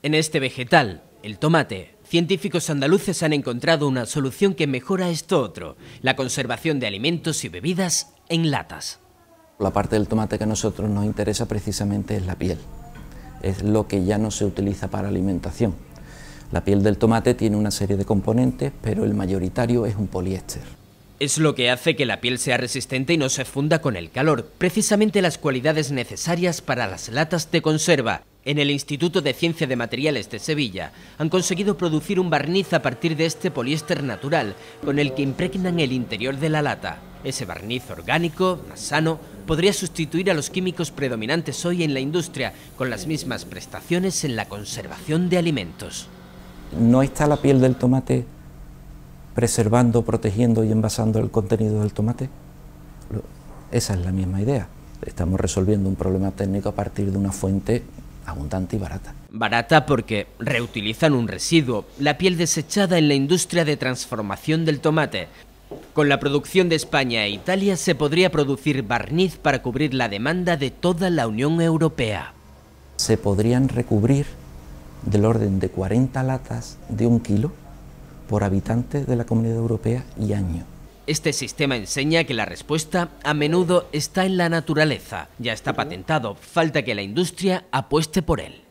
En este vegetal, el tomate, científicos andaluces han encontrado una solución que mejora esto otro, la conservación de alimentos y bebidas en latas. La parte del tomate que a nosotros nos interesa precisamente es la piel, es lo que ya no se utiliza para alimentación. La piel del tomate tiene una serie de componentes, pero el mayoritario es un poliéster. Es lo que hace que la piel sea resistente y no se funda con el calor, precisamente las cualidades necesarias para las latas de conserva, en el Instituto de Ciencia de Materiales de Sevilla, han conseguido producir un barniz a partir de este poliéster natural, con el que impregnan el interior de la lata. Ese barniz orgánico, más sano, podría sustituir a los químicos predominantes hoy en la industria, con las mismas prestaciones en la conservación de alimentos. No está la piel del tomate preservando, protegiendo y envasando el contenido del tomate. Esa es la misma idea. Estamos resolviendo un problema técnico a partir de una fuente abundante y barata. Barata porque reutilizan un residuo, la piel desechada en la industria de transformación del tomate. Con la producción de España e Italia se podría producir barniz para cubrir la demanda de toda la Unión Europea. Se podrían recubrir del orden de 40 latas de un kilo por habitante de la Comunidad Europea y año. Este sistema enseña que la respuesta a menudo está en la naturaleza. Ya está patentado, falta que la industria apueste por él.